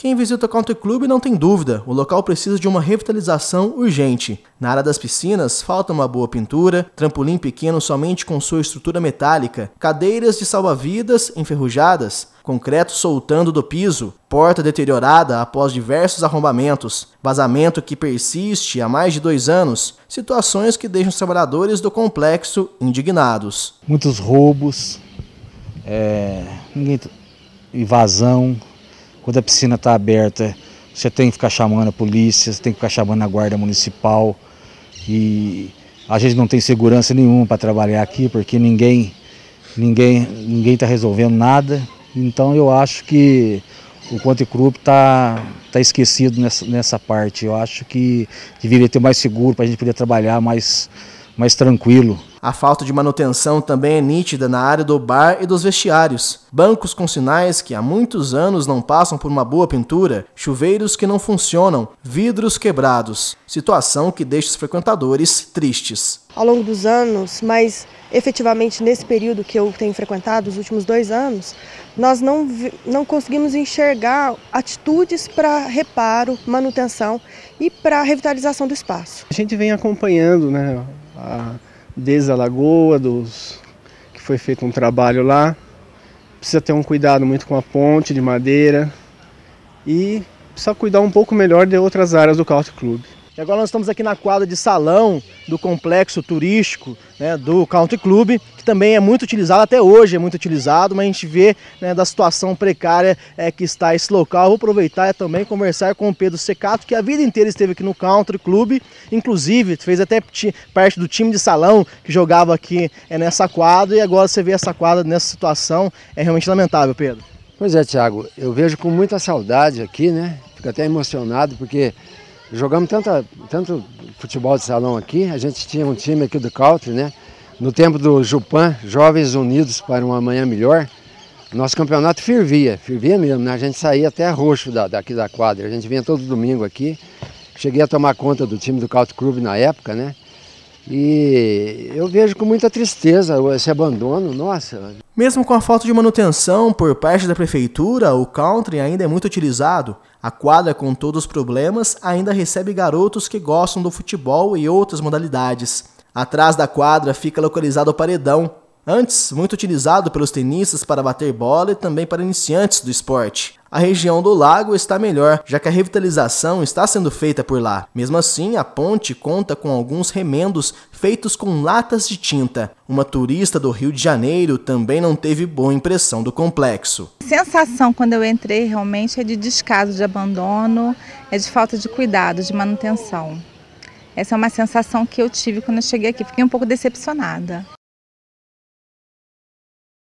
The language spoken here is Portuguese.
Quem visita o Country Club não tem dúvida, o local precisa de uma revitalização urgente. Na área das piscinas, falta uma boa pintura, trampolim pequeno somente com sua estrutura metálica, cadeiras de salva-vidas enferrujadas, concreto soltando do piso, porta deteriorada após diversos arrombamentos, vazamento que persiste há mais de dois anos, situações que deixam os trabalhadores do complexo indignados. Muitos roubos, é, invasão, quando a piscina está aberta, você tem que ficar chamando a polícia, você tem que ficar chamando a guarda municipal. E a gente não tem segurança nenhuma para trabalhar aqui, porque ninguém ninguém ninguém está resolvendo nada. Então eu acho que o Conte Club está tá esquecido nessa, nessa parte. Eu acho que deveria ter mais seguro para a gente poder trabalhar mais, mais tranquilo. A falta de manutenção também é nítida na área do bar e dos vestiários. Bancos com sinais que há muitos anos não passam por uma boa pintura, chuveiros que não funcionam, vidros quebrados. Situação que deixa os frequentadores tristes. Ao longo dos anos, mas efetivamente nesse período que eu tenho frequentado, os últimos dois anos, nós não, não conseguimos enxergar atitudes para reparo, manutenção e para revitalização do espaço. A gente vem acompanhando né, a desde a lagoa, dos, que foi feito um trabalho lá. Precisa ter um cuidado muito com a ponte de madeira e precisa cuidar um pouco melhor de outras áreas do Country Clube. E agora nós estamos aqui na quadra de salão do complexo turístico né, do Country Club, que também é muito utilizado, até hoje é muito utilizado, mas a gente vê né, da situação precária é, que está esse local. vou aproveitar e também conversar com o Pedro Secato, que a vida inteira esteve aqui no Country Club, inclusive fez até parte do time de salão que jogava aqui é, nessa quadra, e agora você vê essa quadra nessa situação, é realmente lamentável, Pedro. Pois é, Thiago, eu vejo com muita saudade aqui, né? Fico até emocionado porque jogamos tanta, tanto futebol de salão aqui. A gente tinha um time aqui do country, né? No tempo do Jupan, Jovens Unidos para uma Manhã Melhor, nosso campeonato fervia, fervia mesmo, né? A gente saía até roxo da, daqui da quadra. A gente vinha todo domingo aqui. Cheguei a tomar conta do time do Country Clube na época, né? E eu vejo com muita tristeza esse abandono, nossa. Mesmo com a falta de manutenção por parte da prefeitura, o country ainda é muito utilizado. A quadra, com todos os problemas, ainda recebe garotos que gostam do futebol e outras modalidades. Atrás da quadra fica localizado o paredão, antes muito utilizado pelos tenistas para bater bola e também para iniciantes do esporte a região do lago está melhor, já que a revitalização está sendo feita por lá. Mesmo assim, a ponte conta com alguns remendos feitos com latas de tinta. Uma turista do Rio de Janeiro também não teve boa impressão do complexo. A sensação quando eu entrei realmente é de descaso, de abandono, é de falta de cuidado, de manutenção. Essa é uma sensação que eu tive quando eu cheguei aqui. Fiquei um pouco decepcionada.